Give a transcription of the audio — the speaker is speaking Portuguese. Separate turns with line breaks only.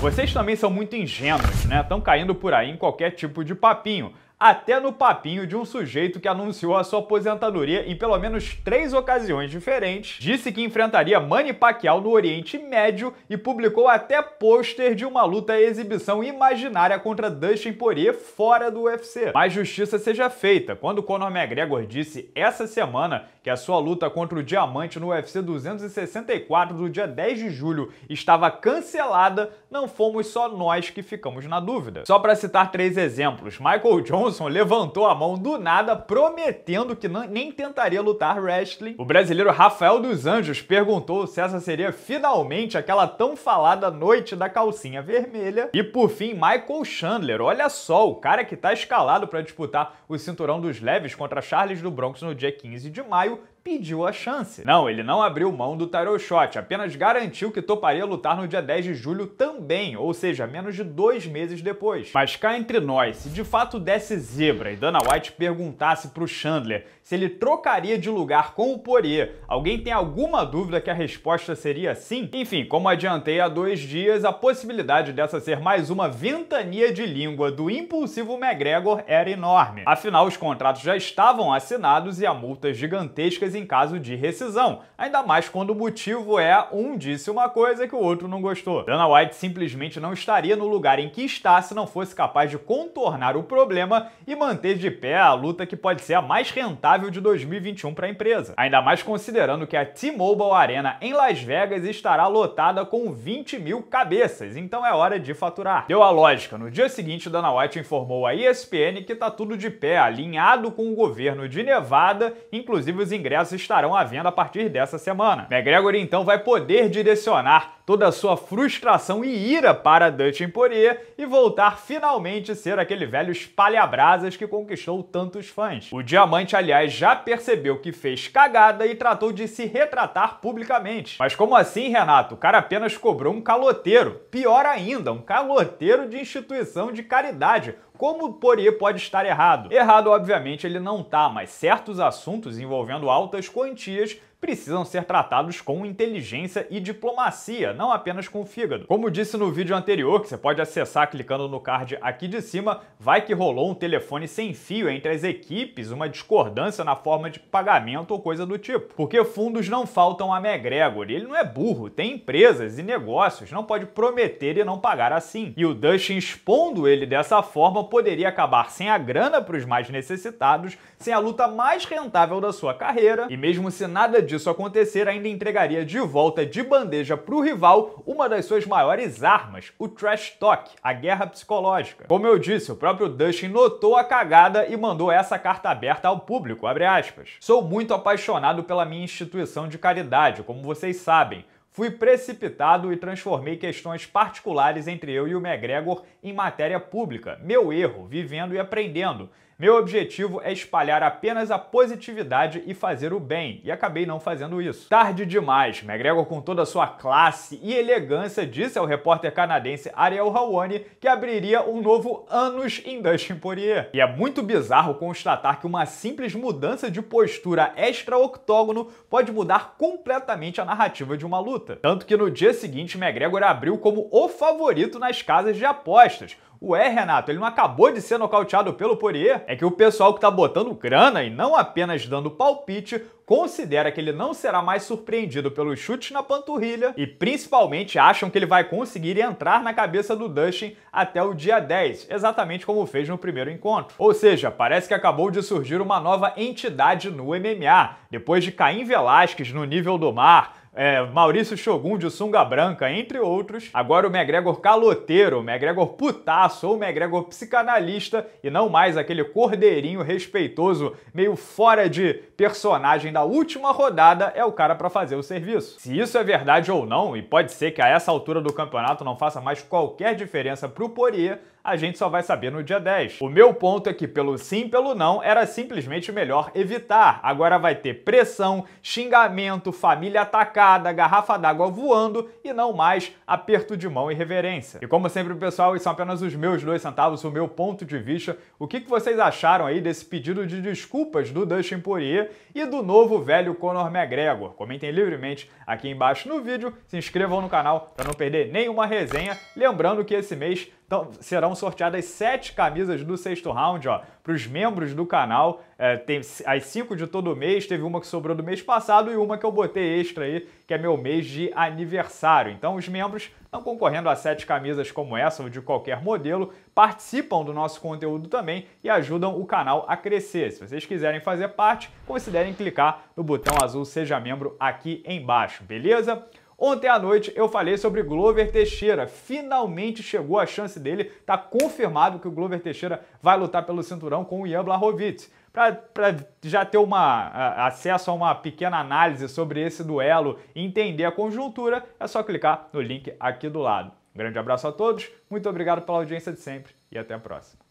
Vocês também são muito ingênuos, né? Estão caindo por aí em qualquer tipo de papinho até no papinho de um sujeito que anunciou a sua aposentadoria em pelo menos três ocasiões diferentes, disse que enfrentaria Manny Pacquiao no Oriente Médio e publicou até pôster de uma luta exibição imaginária contra Dustin Poirier fora do UFC. Mas justiça seja feita, quando Conor McGregor disse essa semana que a sua luta contra o Diamante no UFC 264 do dia 10 de julho estava cancelada, não fomos só nós que ficamos na dúvida. Só para citar três exemplos, Michael Johnson Wilson levantou a mão do nada, prometendo que não, nem tentaria lutar wrestling. O brasileiro Rafael dos Anjos perguntou se essa seria finalmente aquela tão falada noite da calcinha vermelha. E por fim, Michael Chandler, olha só, o cara que tá escalado para disputar o cinturão dos leves contra Charles do Bronx no dia 15 de maio, pediu a chance. Não, ele não abriu mão do title shot, apenas garantiu que toparia lutar no dia 10 de julho também, ou seja, menos de dois meses depois. Mas cá entre nós, se de fato desse zebra e Dana White perguntasse pro Chandler se ele trocaria de lugar com o Poirier. Alguém tem alguma dúvida que a resposta seria sim? Enfim, como adiantei há dois dias, a possibilidade dessa ser mais uma ventania de língua do impulsivo McGregor era enorme. Afinal, os contratos já estavam assinados e há multas gigantescas em caso de rescisão, ainda mais quando o motivo é um disse uma coisa que o outro não gostou. Dana White simplesmente não estaria no lugar em que está se não fosse capaz de contornar o problema e manter de pé a luta que pode ser a mais rentável de 2021 para a empresa, ainda mais considerando que a T-Mobile Arena em Las Vegas estará lotada com 20 mil cabeças, então é hora de faturar. Deu a lógica, no dia seguinte Dana White informou a ESPN que está tudo de pé, alinhado com o governo de Nevada, inclusive os ingressos estarão à venda a partir dessa semana. McGregor então vai poder direcionar toda a sua frustração e ira para Dustin Poirier e voltar finalmente a ser aquele velho espalha-brasas que conquistou tantos fãs. O Diamante, aliás, já percebeu que fez cagada e tratou de se retratar publicamente. Mas como assim, Renato? O cara apenas cobrou um caloteiro. Pior ainda, um caloteiro de instituição de caridade, como o Poirier pode estar errado? Errado, obviamente, ele não tá, mas certos assuntos envolvendo altas quantias precisam ser tratados com inteligência e diplomacia, não apenas com o fígado. Como disse no vídeo anterior, que você pode acessar clicando no card aqui de cima, vai que rolou um telefone sem fio entre as equipes, uma discordância na forma de pagamento ou coisa do tipo. Porque fundos não faltam a McGregor, ele não é burro, tem empresas e negócios, não pode prometer e não pagar assim. E o Dustin expondo ele dessa forma poderia acabar sem a grana para os mais necessitados, sem a luta mais rentável da sua carreira, e mesmo se nada disso acontecer, ainda entregaria de volta de bandeja para o rival uma das suas maiores armas, o trash talk, a guerra psicológica. Como eu disse, o próprio Dustin notou a cagada e mandou essa carta aberta ao público, Sou muito apaixonado pela minha instituição de caridade, como vocês sabem, Fui precipitado e transformei questões particulares entre eu e o McGregor em matéria pública. Meu erro, vivendo e aprendendo. Meu objetivo é espalhar apenas a positividade e fazer o bem, e acabei não fazendo isso. Tarde demais, McGregor, com toda a sua classe e elegância, disse ao repórter canadense Ariel Hawani que abriria um novo Anos em Dustin Poirier. E é muito bizarro constatar que uma simples mudança de postura extra-octógono pode mudar completamente a narrativa de uma luta. Tanto que no dia seguinte, McGregor abriu como o favorito nas casas de apostas, Ué, Renato, ele não acabou de ser nocauteado pelo Poirier? É que o pessoal que tá botando grana e não apenas dando palpite considera que ele não será mais surpreendido pelos chutes na panturrilha e principalmente acham que ele vai conseguir entrar na cabeça do Dustin até o dia 10, exatamente como fez no primeiro encontro. Ou seja, parece que acabou de surgir uma nova entidade no MMA, depois de Caim Velasquez no nível do mar, é, Maurício Shogun de Sunga Branca, entre outros. Agora o McGregor caloteiro, o McGregor putaço ou o McGregor psicanalista e não mais aquele cordeirinho respeitoso, meio fora de personagem da última rodada, é o cara para fazer o serviço. Se isso é verdade ou não, e pode ser que a essa altura do campeonato não faça mais qualquer diferença pro Poirier, a gente só vai saber no dia 10. O meu ponto é que pelo sim, pelo não, era simplesmente melhor evitar. Agora vai ter pressão, xingamento, família atacada, garrafa d'água voando e não mais aperto de mão e reverência. E como sempre, pessoal, isso são apenas os meus dois centavos, o meu ponto de vista. O que vocês acharam aí desse pedido de desculpas do Dustin Poirier e do novo velho Conor McGregor? Comentem livremente aqui embaixo no vídeo, se inscrevam no canal para não perder nenhuma resenha. Lembrando que esse mês então serão sorteadas sete camisas do sexto round, ó, para os membros do canal. É, tem as cinco de todo mês, teve uma que sobrou do mês passado e uma que eu botei extra aí, que é meu mês de aniversário. Então os membros estão concorrendo a sete camisas como essa ou de qualquer modelo, participam do nosso conteúdo também e ajudam o canal a crescer. Se vocês quiserem fazer parte, considerem clicar no botão azul Seja Membro aqui embaixo, beleza? Ontem à noite eu falei sobre Glover Teixeira. Finalmente chegou a chance dele. Tá confirmado que o Glover Teixeira vai lutar pelo cinturão com o Ian Blachowicz. Para já ter uma, a, acesso a uma pequena análise sobre esse duelo e entender a conjuntura, é só clicar no link aqui do lado. Um grande abraço a todos, muito obrigado pela audiência de sempre e até a próxima.